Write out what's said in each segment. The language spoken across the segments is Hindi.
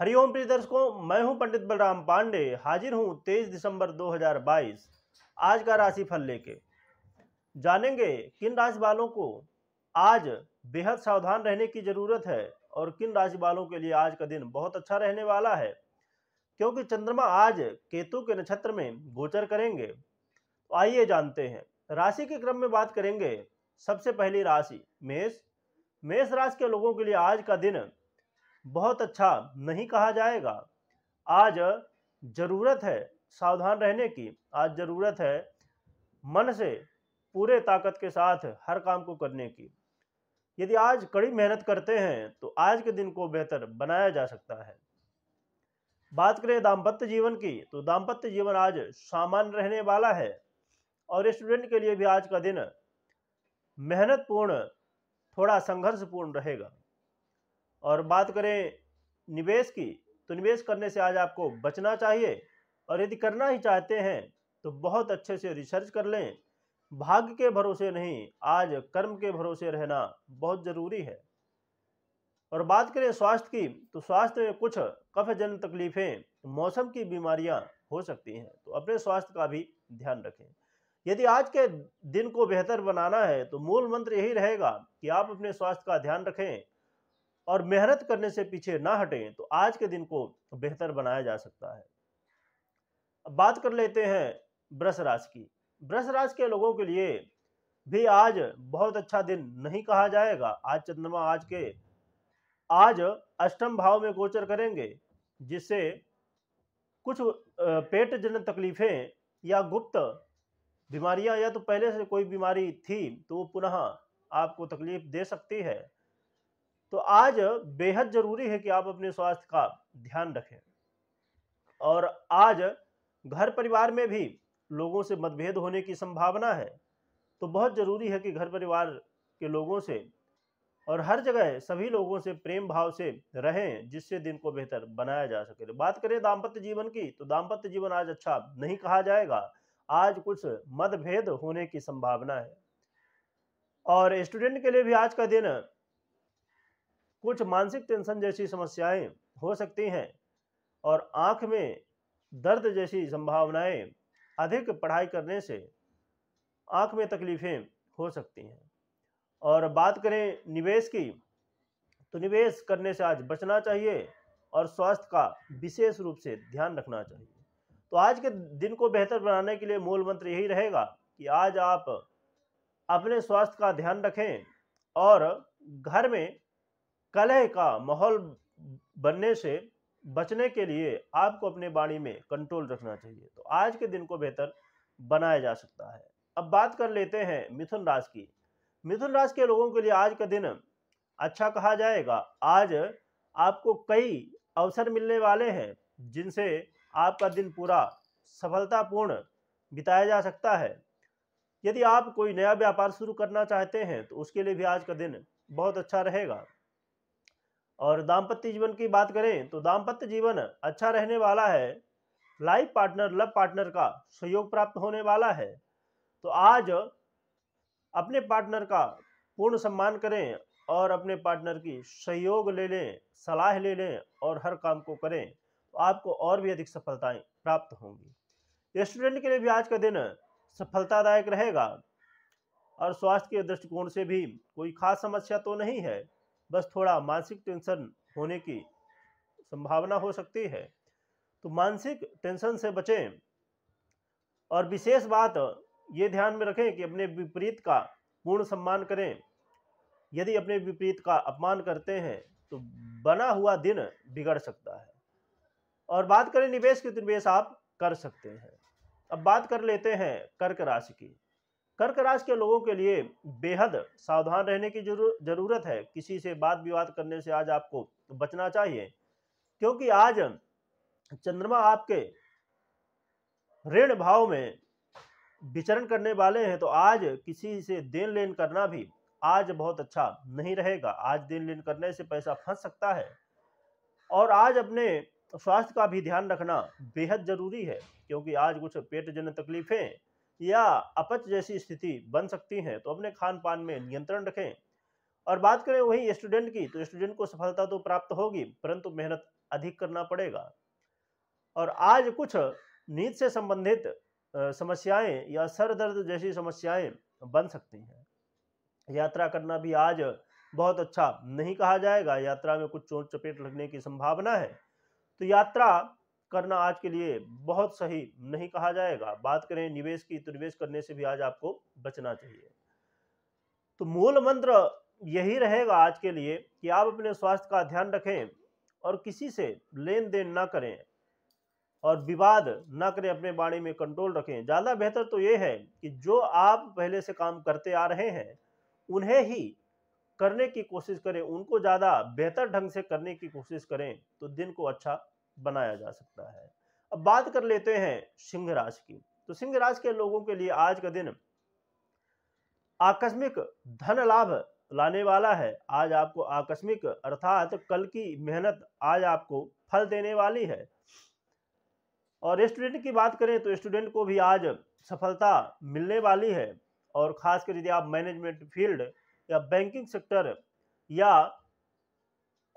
हरिओम प्रिय दर्शकों मैं हूं पंडित बलराम पांडे हाजिर हूं 23 दिसंबर 2022 आज का राशि फल लेके जानेंगे किन राशि वालों को आज बेहद सावधान रहने की जरूरत है और किन राशि वालों के लिए आज का दिन बहुत अच्छा रहने वाला है क्योंकि चंद्रमा आज केतु के नक्षत्र में गोचर करेंगे तो आइए जानते हैं राशि के क्रम में बात करेंगे सबसे पहली राशि मेष मेष राशि के लोगों के लिए आज का दिन बहुत अच्छा नहीं कहा जाएगा आज जरूरत है सावधान रहने की आज जरूरत है मन से पूरे ताकत के साथ हर काम को करने की यदि आज कड़ी मेहनत करते हैं तो आज के दिन को बेहतर बनाया जा सकता है बात करें दाम्पत्य जीवन की तो दाम्पत्य जीवन आज सामान्य रहने वाला है और स्टूडेंट के लिए भी आज का दिन मेहनतपूर्ण थोड़ा संघर्षपूर्ण रहेगा और बात करें निवेश की तो निवेश करने से आज आपको बचना चाहिए और यदि करना ही चाहते हैं तो बहुत अच्छे से रिसर्च कर लें भाग्य के भरोसे नहीं आज कर्म के भरोसे रहना बहुत ज़रूरी है और बात करें स्वास्थ्य की तो स्वास्थ्य में कुछ कफ जन तकलीफ़ें मौसम की बीमारियां हो सकती हैं तो अपने स्वास्थ्य का भी ध्यान रखें यदि आज के दिन को बेहतर बनाना है तो मूल मंत्र यही रहेगा कि आप अपने स्वास्थ्य का ध्यान रखें और मेहनत करने से पीछे ना हटें तो आज के दिन को बेहतर बनाया जा सकता है अब बात कर लेते हैं ब्रस राश की ब्रश राश के लोगों के लिए भी आज बहुत अच्छा दिन नहीं कहा जाएगा आज चंद्रमा आज के आज अष्टम भाव में गोचर करेंगे जिससे कुछ पेट जन तकलीफें या गुप्त बीमारियां या तो पहले से कोई बीमारी थी तो वो पुनः आपको तकलीफ दे सकती है तो आज बेहद जरूरी है कि आप अपने स्वास्थ्य का ध्यान रखें और आज घर परिवार में भी लोगों से मतभेद होने की संभावना है तो बहुत जरूरी है कि घर परिवार के लोगों से और हर जगह सभी लोगों से प्रेम भाव से रहें जिससे दिन को बेहतर बनाया जा सके बात करें दाम्पत्य जीवन की तो दाम्पत्य जीवन आज अच्छा नहीं कहा जाएगा आज कुछ मतभेद होने की संभावना है और स्टूडेंट के लिए भी आज का दिन कुछ मानसिक टेंशन जैसी समस्याएं हो सकती हैं और आँख में दर्द जैसी संभावनाएं अधिक पढ़ाई करने से आँख में तकलीफ़ें हो सकती हैं और बात करें निवेश की तो निवेश करने से आज बचना चाहिए और स्वास्थ्य का विशेष रूप से ध्यान रखना चाहिए तो आज के दिन को बेहतर बनाने के लिए मूल मंत्र यही रहेगा कि आज आप अपने स्वास्थ्य का ध्यान रखें और घर में कलह का माहौल बनने से बचने के लिए आपको अपने बाणी में कंट्रोल रखना चाहिए तो आज के दिन को बेहतर बनाया जा सकता है अब बात कर लेते हैं मिथुन राशि की मिथुन राशि के लोगों के लिए आज का दिन अच्छा कहा जाएगा आज आपको कई अवसर मिलने वाले हैं जिनसे आपका दिन पूरा सफलतापूर्ण बिताया जा सकता है यदि आप कोई नया व्यापार शुरू करना चाहते हैं तो उसके लिए भी आज का दिन बहुत अच्छा रहेगा और दाम्पत्य जीवन की बात करें तो दाम्पत्य जीवन अच्छा रहने वाला है लाइफ पार्टनर लव पार्टनर का सहयोग प्राप्त होने वाला है तो आज अपने पार्टनर का पूर्ण सम्मान करें और अपने पार्टनर की सहयोग ले लें सलाह ले लें और हर काम को करें तो आपको और भी अधिक सफलताएं प्राप्त होंगी स्टूडेंट के लिए भी आज का दिन सफलतादायक रहेगा और स्वास्थ्य के दृष्टिकोण से भी कोई खास समस्या तो नहीं है बस थोड़ा मानसिक टेंशन होने की संभावना हो सकती है तो मानसिक टेंशन से बचें और विशेष बात ये ध्यान में रखें कि अपने विपरीत का पूर्ण सम्मान करें यदि अपने विपरीत का अपमान करते हैं तो बना हुआ दिन बिगड़ सकता है और बात करें निवेश की तो निवेश आप कर सकते हैं अब बात कर लेते हैं कर्क राशि की कर्क राशि के लोगों के लिए बेहद सावधान रहने की जरूरत है किसी से बात विवाद करने से आज आपको बचना चाहिए क्योंकि आज चंद्रमा आपके ऋण भाव में विचरण करने वाले हैं तो आज किसी से देन लेन करना भी आज बहुत अच्छा नहीं रहेगा आज देन लेन करने से पैसा फंस सकता है और आज अपने स्वास्थ्य का भी ध्यान रखना बेहद जरूरी है क्योंकि आज कुछ पेट जन तकलीफें या अपच जैसी स्थिति बन सकती है तो अपने खान पान में नियंत्रण रखें और बात करें वही स्टूडेंट की तो स्टूडेंट को सफलता तो प्राप्त होगी परंतु मेहनत अधिक करना पड़ेगा और आज कुछ नींद से संबंधित समस्याएं या सर दर्द जैसी समस्याएं बन सकती हैं यात्रा करना भी आज बहुत अच्छा नहीं कहा जाएगा यात्रा में कुछ चोट चपेट लगने की संभावना है तो यात्रा करना आज के लिए बहुत सही नहीं कहा जाएगा बात करें निवेश की तो निवेश करने से भी आज आपको बचना चाहिए तो मूल मंत्र यही रहेगा आज के लिए कि आप अपने स्वास्थ्य का ध्यान रखें और किसी से लेन देन ना करें और विवाद ना करें अपने बाड़ी में कंट्रोल रखें ज़्यादा बेहतर तो ये है कि जो आप पहले से काम करते आ रहे हैं उन्हें ही करने की कोशिश करें उनको ज़्यादा बेहतर ढंग से करने की कोशिश करें तो दिन को अच्छा बनाया जा सकता है अब बात कर लेते हैं सिंह राशि की तो सिंह राशि के लोगों के लिए आज का दिन आकस्मिक धन लाभ लाने वाला है आज आपको आकस्मिक अर्थात कल की मेहनत आज आपको फल देने वाली है और स्टूडेंट की बात करें तो स्टूडेंट को भी आज सफलता मिलने वाली है और खासकर यदि आप मैनेजमेंट फील्ड या बैंकिंग सेक्टर या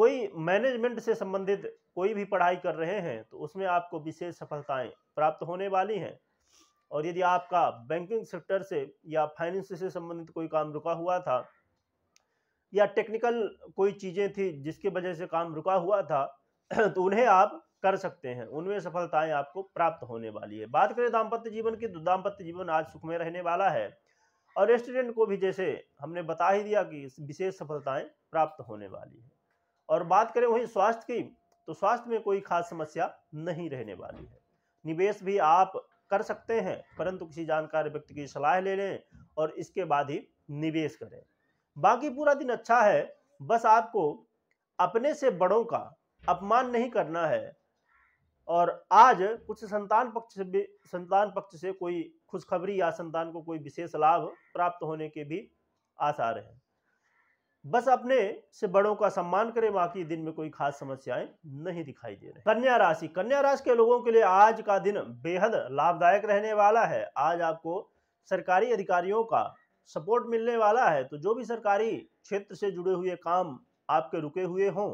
कोई मैनेजमेंट से संबंधित कोई भी पढ़ाई कर रहे हैं तो उसमें आपको विशेष सफलताएं प्राप्त होने वाली हैं और यदि आपका बैंकिंग सेक्टर से या फाइनेंस से संबंधित कोई काम रुका हुआ था या टेक्निकल कोई चीज़ें थी जिसकी वजह से काम रुका हुआ था तो उन्हें आप कर सकते हैं उनमें सफलताएं आपको प्राप्त होने वाली है बात करें दाम्पत्य जीवन की तो दाम्पत्य जीवन आज सुख में रहने वाला है और स्टूडेंट को भी जैसे हमने बता ही दिया कि विशेष सफलताएं प्राप्त होने वाली है और बात करें वहीं स्वास्थ्य की तो स्वास्थ्य में कोई खास समस्या नहीं रहने वाली है निवेश भी आप कर सकते हैं परंतु किसी जानकार व्यक्ति की सलाह ले लें और इसके बाद ही निवेश करें बाकी पूरा दिन अच्छा है बस आपको अपने से बड़ों का अपमान नहीं करना है और आज कुछ संतान पक्ष से भी संतान पक्ष से कोई खुशखबरी या संतान को कोई विशेष लाभ प्राप्त होने के भी आसार हैं बस अपने से बड़ों का सम्मान करें बाकी दिन में कोई खास समस्याएं नहीं दिखाई दे रही कन्या राशि कन्या राशि के लोगों के लिए आज का दिन बेहद लाभदायक रहने वाला है आज आपको सरकारी अधिकारियों का सपोर्ट मिलने वाला है तो जो भी सरकारी क्षेत्र से जुड़े हुए काम आपके रुके हुए हों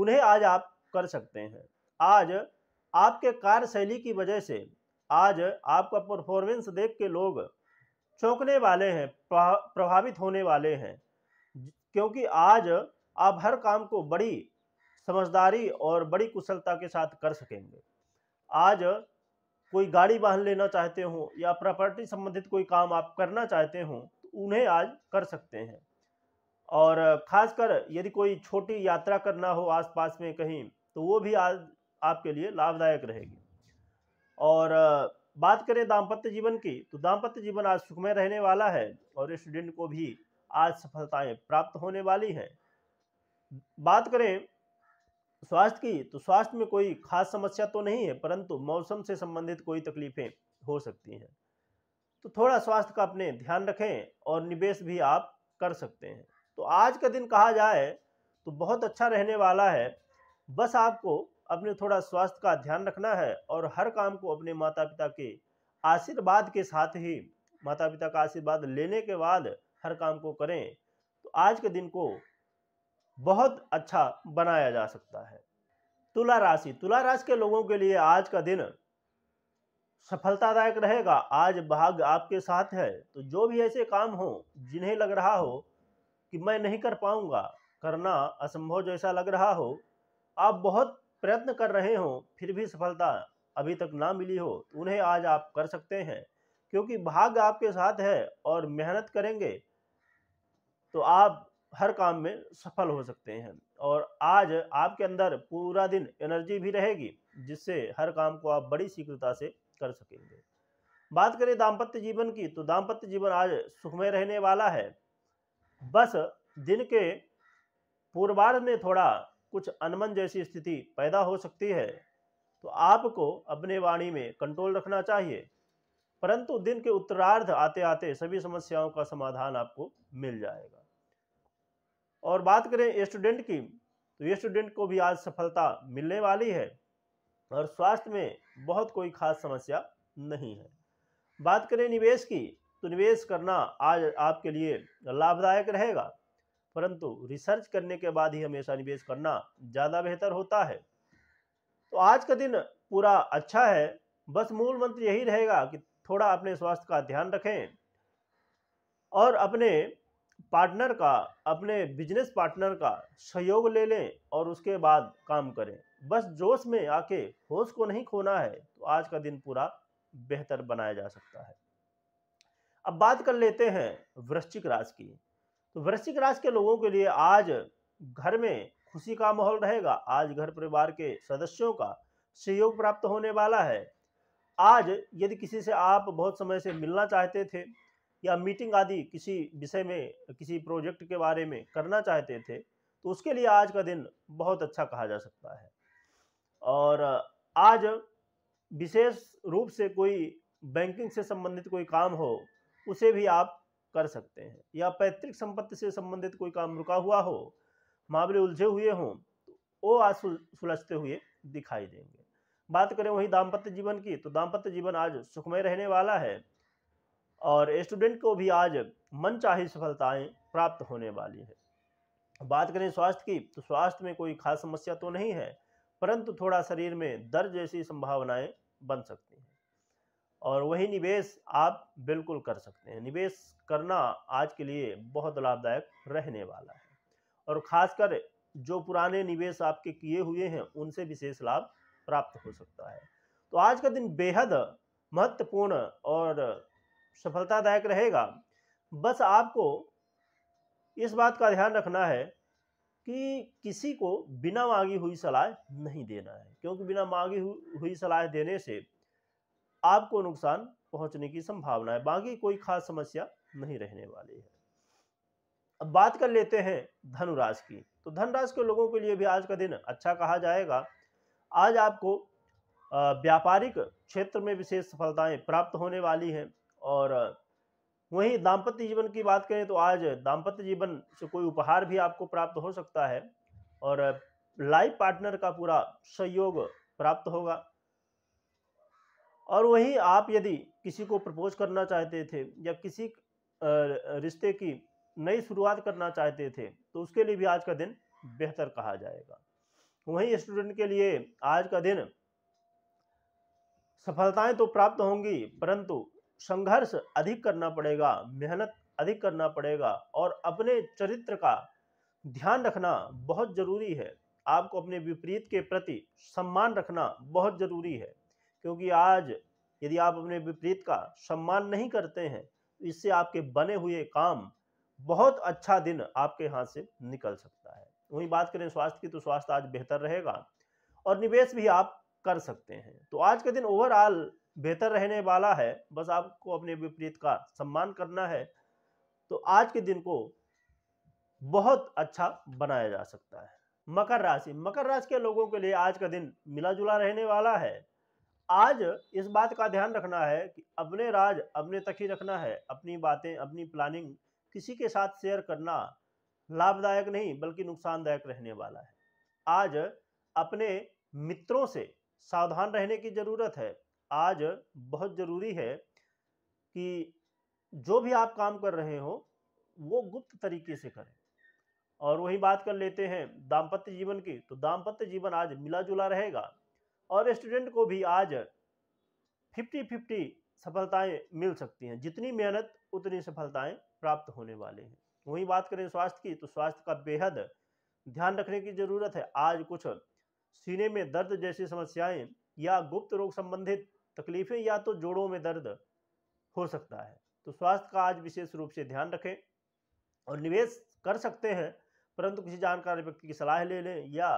उन्हें आज आप कर सकते हैं आज आपके कार्यशैली की वजह से आज आपका परफॉर्मेंस देख के लोग चौंकने वाले हैं प्रभावित होने वाले हैं क्योंकि आज आप हर काम को बड़ी समझदारी और बड़ी कुशलता के साथ कर सकेंगे आज कोई गाड़ी वाहन लेना चाहते हो या प्रॉपर्टी संबंधित कोई काम आप करना चाहते हो तो उन्हें आज कर सकते हैं और खासकर यदि कोई छोटी यात्रा करना हो आसपास में कहीं तो वो भी आज आपके लिए लाभदायक रहेगी और बात करें दाम्पत्य जीवन की तो दाम्पत्य जीवन आज सुखमय रहने वाला है और स्टूडेंट को भी आज सफलताएं प्राप्त होने वाली हैं बात करें स्वास्थ्य की तो स्वास्थ्य में कोई खास समस्या तो नहीं है परंतु मौसम से संबंधित कोई तकलीफें हो सकती हैं तो थोड़ा स्वास्थ्य का अपने ध्यान रखें और निवेश भी आप कर सकते हैं तो आज का दिन कहा जाए तो बहुत अच्छा रहने वाला है बस आपको अपने थोड़ा स्वास्थ्य का ध्यान रखना है और हर काम को अपने माता पिता के आशीर्वाद के साथ ही माता पिता का आशीर्वाद लेने के बाद हर काम को करें तो आज के दिन को बहुत अच्छा बनाया जा सकता है तुला राशि तुला राशि के लोगों के लिए आज का दिन सफलतादायक रहेगा आज भाग्य आपके साथ है तो जो भी ऐसे काम हो जिन्हें लग रहा हो कि मैं नहीं कर पाऊंगा करना असंभव जैसा लग रहा हो आप बहुत प्रयत्न कर रहे हो फिर भी सफलता अभी तक ना मिली हो तो उन्हें आज आप कर सकते हैं क्योंकि भाग्य आपके साथ है और मेहनत करेंगे तो आप हर काम में सफल हो सकते हैं और आज आपके अंदर पूरा दिन एनर्जी भी रहेगी जिससे हर काम को आप बड़ी शीघ्रता से कर सकेंगे बात करें दाम्पत्य जीवन की तो दाम्पत्य जीवन आज सुखमय रहने वाला है बस दिन के पूर्वार्ध में थोड़ा कुछ अनमन जैसी स्थिति पैदा हो सकती है तो आपको अपने वाणी में कंट्रोल रखना चाहिए परंतु दिन के उत्तरार्ध आते आते सभी समस्याओं का समाधान आपको मिल जाएगा और बात करें स्टूडेंट की तो स्टूडेंट को भी आज सफलता मिलने वाली है और स्वास्थ्य में बहुत कोई खास समस्या नहीं है बात करें निवेश की तो निवेश करना आज आपके लिए लाभदायक रहेगा परंतु रिसर्च करने के बाद ही हमेशा निवेश करना ज़्यादा बेहतर होता है तो आज का दिन पूरा अच्छा है बस मूल मंत्र यही रहेगा कि थोड़ा अपने स्वास्थ्य का ध्यान रखें और अपने पार्टनर का अपने बिजनेस पार्टनर का सहयोग ले लें और उसके बाद काम करें बस जोश में आके होश को नहीं खोना है तो आज का दिन पूरा बेहतर बनाया जा सकता है अब बात कर लेते हैं वृश्चिक राशि की तो वृश्चिक राशि के लोगों के लिए आज घर में खुशी का माहौल रहेगा आज घर परिवार के सदस्यों का सहयोग प्राप्त होने वाला है आज यदि किसी से आप बहुत समय से मिलना चाहते थे या मीटिंग आदि किसी विषय में किसी प्रोजेक्ट के बारे में करना चाहते थे तो उसके लिए आज का दिन बहुत अच्छा कहा जा सकता है और आज विशेष रूप से कोई बैंकिंग से संबंधित कोई काम हो उसे भी आप कर सकते हैं या पैतृक संपत्ति से संबंधित कोई काम रुका हुआ हो मामले उलझे हुए हों तो वो आज सुलझते हुए दिखाई देंगे बात करें वही दाम्पत्य जीवन की तो दाम्पत्य जीवन आज सुखमय रहने वाला है और स्टूडेंट को भी आज मन चाही सफलताएँ प्राप्त होने वाली है बात करें स्वास्थ्य की तो स्वास्थ्य में कोई खास समस्या तो नहीं है परंतु थोड़ा शरीर में दर्द जैसी संभावनाएं बन सकती हैं और वही निवेश आप बिल्कुल कर सकते हैं निवेश करना आज के लिए बहुत लाभदायक रहने वाला है और खासकर जो पुराने निवेश आपके किए हुए हैं उनसे विशेष लाभ प्राप्त हो सकता है तो आज का दिन बेहद महत्वपूर्ण और सफलतादायक रहेगा बस आपको इस बात का ध्यान रखना है कि किसी को बिना मांगी हुई सलाह नहीं देना है क्योंकि बिना मांगी हुई सलाह देने से आपको नुकसान पहुंचने की संभावना है बाकी कोई खास समस्या नहीं रहने वाली है अब बात कर लेते हैं धनुराश की तो धन के लोगों के लिए भी आज का दिन अच्छा कहा जाएगा आज आपको व्यापारिक क्षेत्र में विशेष सफलताएं प्राप्त होने वाली हैं और वहीं दाम्पत्य जीवन की बात करें तो आज दाम्पत्य जीवन से कोई उपहार भी आपको प्राप्त हो सकता है और लाइफ पार्टनर का पूरा सहयोग प्राप्त होगा और वहीं आप यदि किसी को प्रपोज करना चाहते थे या किसी रिश्ते की नई शुरुआत करना चाहते थे तो उसके लिए भी आज का दिन बेहतर कहा जाएगा वहीं स्टूडेंट के लिए आज का दिन सफलताएं तो प्राप्त होंगी परंतु संघर्ष अधिक करना पड़ेगा मेहनत अधिक करना पड़ेगा और अपने चरित्र का ध्यान रखना बहुत जरूरी है आपको अपने विपरीत के प्रति सम्मान रखना बहुत जरूरी है क्योंकि आज यदि आप अपने विपरीत का सम्मान नहीं करते हैं तो इससे आपके बने हुए काम बहुत अच्छा दिन आपके हाथ से निकल सकता है वहीं बात करें स्वास्थ्य की तो स्वास्थ्य आज बेहतर रहेगा और निवेश भी आप कर सकते हैं तो आज का दिन ओवरऑल बेहतर रहने वाला है बस आपको अपने विपरीत का सम्मान करना है तो आज के दिन को बहुत अच्छा बनाया जा सकता है मकर राशि मकर राशि के लोगों के लिए आज का दिन मिला जुला रहने वाला है आज इस बात का ध्यान रखना है कि अपने राज अपने तक ही रखना है अपनी बातें अपनी प्लानिंग किसी के साथ शेयर करना लाभदायक नहीं बल्कि नुकसानदायक रहने वाला है आज अपने मित्रों से सावधान रहने की ज़रूरत है आज बहुत ज़रूरी है कि जो भी आप काम कर रहे हो वो गुप्त तरीके से करें और वही बात कर लेते हैं दाम्पत्य जीवन की तो दाम्पत्य जीवन आज मिला जुला रहेगा और स्टूडेंट को भी आज फिफ्टी फिफ्टी सफलताएं मिल सकती हैं जितनी मेहनत उतनी सफलताएं प्राप्त होने वाले हैं वहीं बात करें स्वास्थ्य की तो स्वास्थ्य का बेहद ध्यान रखने की जरूरत है आज कुछ सीने में दर्द जैसी समस्याएं या गुप्त रोग संबंधित तकलीफें या तो जोड़ों में दर्द हो सकता है तो स्वास्थ्य का आज विशेष रूप से ध्यान रखें और निवेश कर सकते हैं परंतु किसी जानकार व्यक्ति की सलाह ले लें या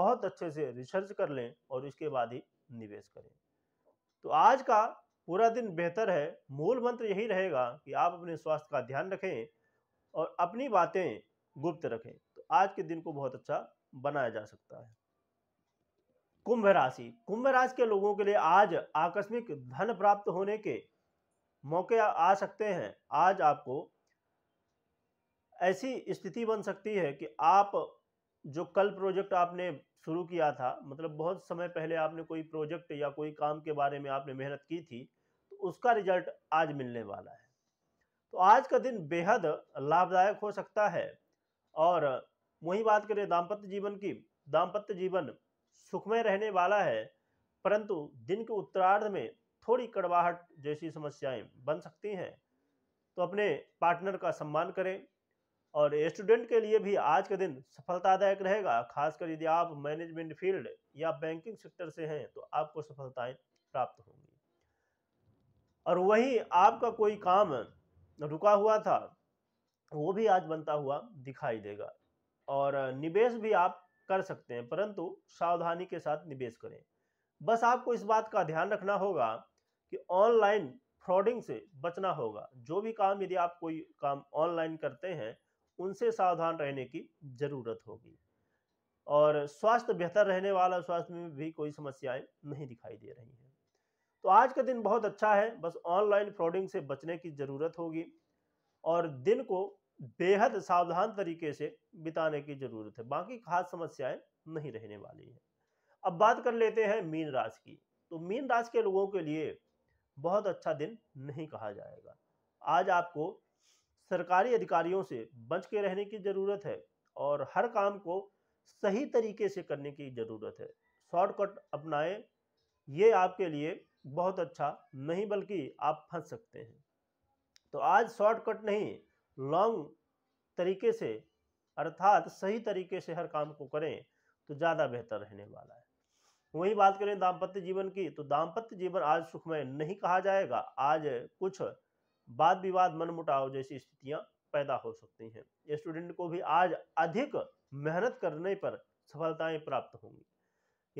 बहुत अच्छे से रिसर्च कर लें और इसके बाद ही निवेश करें तो आज का पूरा दिन बेहतर है मूल मंत्र यही रहेगा कि आप अपने स्वास्थ्य का ध्यान रखें और अपनी बातें गुप्त रखें तो आज के दिन को बहुत अच्छा बनाया जा सकता है कुंभ राशि कुंभ राशि के लोगों के लिए आज आकस्मिक धन प्राप्त होने के मौके आ सकते हैं आज आपको ऐसी स्थिति बन सकती है कि आप जो कल प्रोजेक्ट आपने शुरू किया था मतलब बहुत समय पहले आपने कोई प्रोजेक्ट या कोई काम के बारे में आपने मेहनत की थी तो उसका रिजल्ट आज मिलने वाला है तो आज का दिन बेहद लाभदायक हो सकता है और वही बात करें दाम्पत्य जीवन की दाम्पत्य जीवन सुखमय रहने वाला है परंतु दिन के उत्तरार्ध में थोड़ी कड़वाहट जैसी समस्याएं बन सकती हैं तो अपने पार्टनर का सम्मान करें और स्टूडेंट के लिए भी आज का दिन सफलतादायक रहेगा खासकर यदि आप मैनेजमेंट फील्ड या बैंकिंग सेक्टर से हैं तो आपको सफलताएं प्राप्त होंगी और वहीं आपका कोई काम रुका हुआ था वो भी आज बनता हुआ दिखाई देगा और निवेश भी आप कर सकते हैं परंतु सावधानी के साथ निवेश करें बस आपको इस बात का ध्यान रखना होगा कि ऑनलाइन फ्रॉडिंग से बचना होगा जो भी काम यदि आप कोई काम ऑनलाइन करते हैं उनसे सावधान रहने की ज़रूरत होगी और स्वास्थ्य बेहतर रहने वाला स्वास्थ्य में भी कोई समस्याएं नहीं दिखाई दे रही हैं तो आज का दिन बहुत अच्छा है बस ऑनलाइन फ्रॉडिंग से बचने की ज़रूरत होगी और दिन को बेहद सावधान तरीके से बिताने की ज़रूरत है बाकी खास समस्याएं नहीं रहने वाली हैं अब बात कर लेते हैं मीन राशि की तो मीन राशि के लोगों के लिए बहुत अच्छा दिन नहीं कहा जाएगा आज आपको सरकारी अधिकारियों से बच के रहने की ज़रूरत है और हर काम को सही तरीके से करने की ज़रूरत है शॉर्टकट अपनाएं ये आपके लिए बहुत अच्छा नहीं बल्कि आप फंस सकते हैं तो आज शॉर्टकट नहीं लॉन्ग तरीके से अर्थात सही तरीके से हर काम को करें तो ज़्यादा बेहतर रहने वाला है वही बात करें दाम्पत्य जीवन की तो दाम्पत्य जीवन आज सुखमय नहीं कहा जाएगा आज कुछ वाद विवाद मनमुटाव जैसी स्थितियां पैदा हो सकती हैं स्टूडेंट को भी आज अधिक मेहनत करने पर सफलताएं प्राप्त होंगी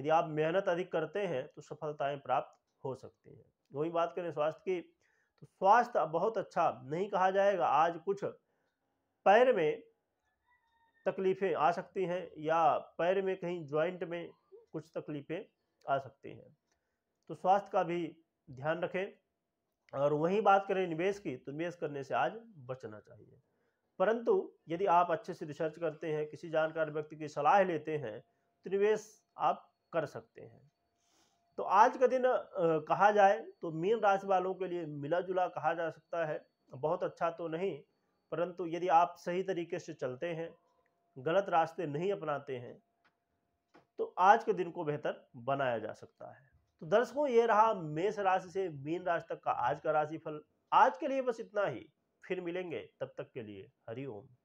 यदि आप मेहनत अधिक करते हैं तो सफलताएं प्राप्त हो सकती है वही बात करें स्वास्थ्य की तो स्वास्थ्य बहुत अच्छा नहीं कहा जाएगा आज कुछ पैर में तकलीफ़ें आ सकती हैं या पैर में कहीं ज्वाइंट में कुछ तकलीफ़ें आ सकती हैं तो स्वास्थ्य का भी ध्यान रखें और वहीं बात करें निवेश की तो निवेश करने से आज बचना चाहिए परंतु यदि आप अच्छे से रिसर्च करते हैं किसी जानकार व्यक्ति की सलाह लेते हैं तो निवेश आप कर सकते हैं तो आज का दिन कहा जाए तो मीन राशि वालों के लिए मिला जुला कहा जा सकता है बहुत अच्छा तो नहीं परंतु यदि आप सही तरीके से चलते हैं गलत रास्ते नहीं अपनाते हैं तो आज के दिन को बेहतर बनाया जा सकता है तो दर्शकों ये रहा मेष राशि से मीन राशि तक का आज का राशिफल आज के लिए बस इतना ही फिर मिलेंगे तब तक के लिए हरिओम